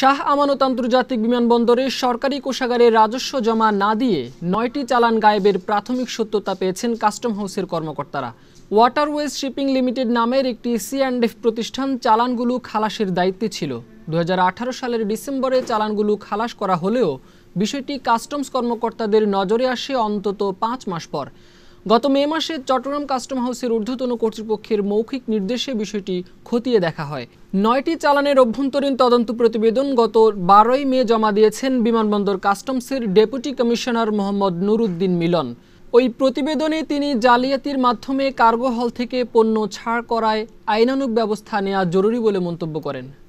শাহ আমানত আন্তর্জাতিক বিমানবন্দরে সরকারি কোষাগারে রাজস্ব জমা না দিয়ে নয়টি চালান গায়েবের প্রাথমিক সত্যতা পেয়েছেন কাস্টম হাউসের কর্মকর্তারা ওয়াটারওয়েজ শিপিং লিমিটেড নামের একটি সি অ্যান্ড এফ প্রতিষ্ঠান চালানগুলো খালাসের দায়িত্বে ছিল দু সালের ডিসেম্বরে চালানগুলো খালাস করা হলেও বিষয়টি কাস্টমস কর্মকর্তাদের নজরে আসে অন্তত পাঁচ মাস পর গত মে মাসে চট্টগ্রাম কাস্টম হাউসের ঊর্ধ্বতন কর্তৃপক্ষের মৌখিক নির্দেশে বিষয়টি খতিয়ে দেখা হয় নয়টি চালানের অভ্যন্তরীণ তদন্ত প্রতিবেদন গত বারোই মে জমা দিয়েছেন বিমানবন্দর কাস্টমসের ডেপুটি কমিশনার মোহাম্মদ নুরুদ্দিন মিলন ওই প্রতিবেদনে তিনি জালিয়াতির মাধ্যমে কার্গো হল থেকে পণ্য ছাড় করায় আইনানুগ ব্যবস্থা নেওয়া জরুরি বলে মন্তব্য করেন